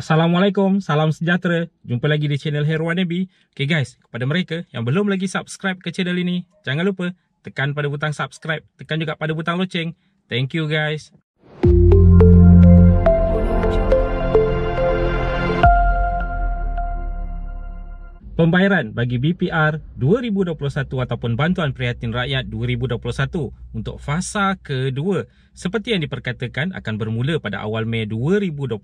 Assalamualaikum, salam sejahtera. Jumpa lagi di channel Herwan Nabi. Okay guys, kepada mereka yang belum lagi subscribe ke channel ini, jangan lupa tekan pada butang subscribe, tekan juga pada butang loceng. Thank you guys. pembayaran bagi BPR 2021 ataupun bantuan prihatin rakyat 2021 untuk fasa kedua seperti yang diperkatakan akan bermula pada awal Mei 2021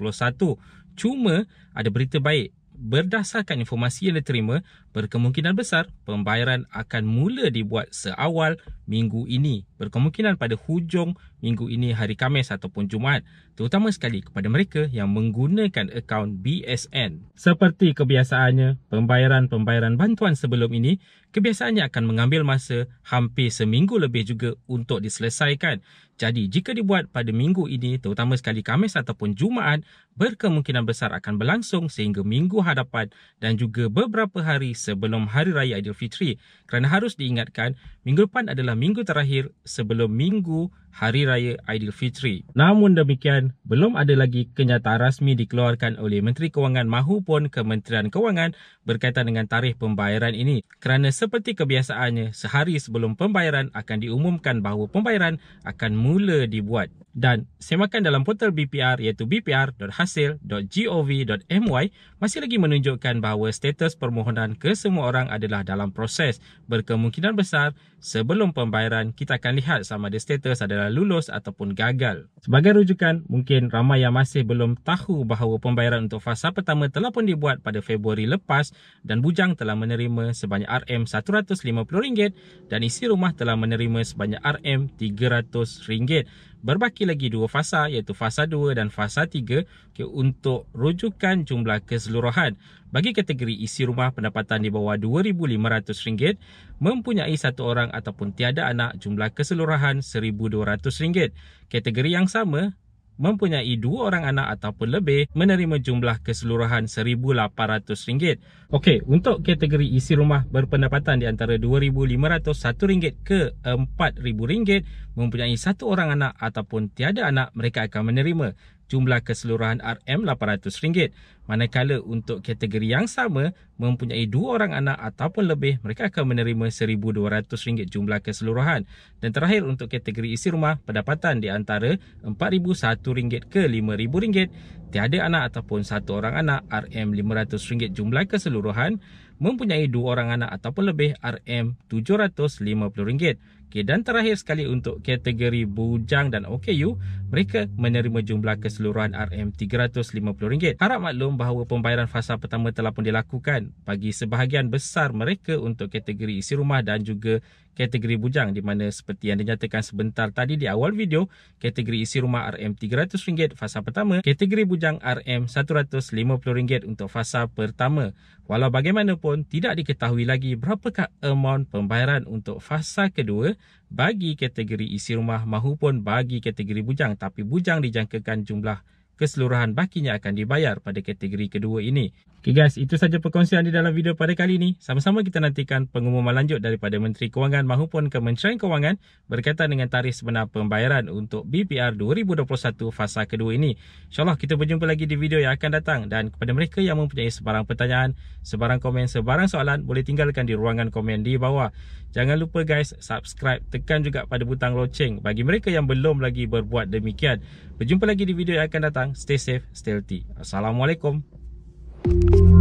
cuma ada berita baik berdasarkan informasi yang diterima berkemungkinan besar pembayaran akan mula dibuat seawal minggu ini berkemungkinan pada hujung minggu ini hari Khamis ataupun Jumaat terutama sekali kepada mereka yang menggunakan akaun BSN. Seperti kebiasaannya, pembayaran-pembayaran bantuan sebelum ini kebiasaannya akan mengambil masa hampir seminggu lebih juga untuk diselesaikan. Jadi jika dibuat pada minggu ini terutama sekali Khamis ataupun Jumaat berkemungkinan besar akan berlangsung sehingga minggu hadapan dan juga beberapa hari sebelum Hari Raya Aidilfitri kerana harus diingatkan minggu depan adalah dalam minggu terakhir sebelum minggu Hari Raya Aidilfitri. Namun demikian, belum ada lagi kenyataan rasmi dikeluarkan oleh Menteri Kewangan mahupun Kementerian Kewangan berkaitan dengan tarikh pembayaran ini. Kerana seperti kebiasaannya, sehari sebelum pembayaran akan diumumkan bahawa pembayaran akan mula dibuat dan semakan dalam portal BPR iaitu bpr.hasil.gov.my masih lagi menunjukkan bahawa status permohonan ke semua orang adalah dalam proses berkemungkinan besar sebelum pembayaran kita akan lihat sama ada status adalah lulus ataupun gagal. Sebagai rujukan, mungkin ramai yang masih belum tahu bahawa pembayaran untuk fasa pertama telah pun dibuat pada Februari lepas dan Bujang telah menerima sebanyak RM150 dan isi rumah telah menerima sebanyak RM300 berbaki lagi dua fasa iaitu fasa 2 dan fasa 3 okay, untuk rujukan jumlah keseluruhan. Bagi kategori isi rumah pendapatan di bawah RM2,500, mempunyai satu orang ataupun tiada anak jumlah keseluruhan RM1,200. Kategori yang sama mempunyai dua orang anak ataupun lebih menerima jumlah keseluruhan RM1,800. Okey, untuk kategori isi rumah berpendapatan di antara RM2,501 ke RM4,000 mempunyai satu orang anak ataupun tiada anak mereka akan menerima jumlah keseluruhan RM800. Manakala untuk kategori yang sama mempunyai dua orang anak ataupun lebih mereka akan menerima RM1200 jumlah keseluruhan. Dan terakhir untuk kategori isi rumah pendapatan di antara RM4001 ke RM5000 tiada anak ataupun satu orang anak RM500 jumlah keseluruhan mempunyai dua orang anak ataupun lebih RM750. Okay, dan terakhir sekali untuk kategori bujang dan OKU, mereka menerima jumlah keseluruhan RM350. Harap maklum bahawa pembayaran fasa pertama telah pun dilakukan bagi sebahagian besar mereka untuk kategori isi rumah dan juga kategori bujang di mana seperti yang dinyatakan sebentar tadi di awal video, kategori isi rumah RM300 fasa pertama, kategori bujang RM150 untuk fasa pertama. Walau bagaimanapun, tidak diketahui lagi berapakah amount pembayaran untuk fasa kedua bagi kategori isi rumah mahupun bagi kategori bujang. Tapi bujang dijangkakan jumlah keseluruhan bakinya akan dibayar pada kategori kedua ini. Okay guys, itu saja perkongsian di dalam video pada kali ini. Sama-sama kita nantikan pengumuman lanjut daripada Menteri Kewangan maupun Kementerian Kewangan berkaitan dengan tarikh sebenar pembayaran untuk BPR 2021 fasa kedua ini. InsyaAllah kita berjumpa lagi di video yang akan datang dan kepada mereka yang mempunyai sebarang pertanyaan, sebarang komen, sebarang soalan boleh tinggalkan di ruangan komen di bawah. Jangan lupa guys, subscribe, tekan juga pada butang loceng bagi mereka yang belum lagi berbuat demikian. Berjumpa lagi di video yang akan datang orang. Stay safe, stay healthy. Assalamualaikum. Thank you.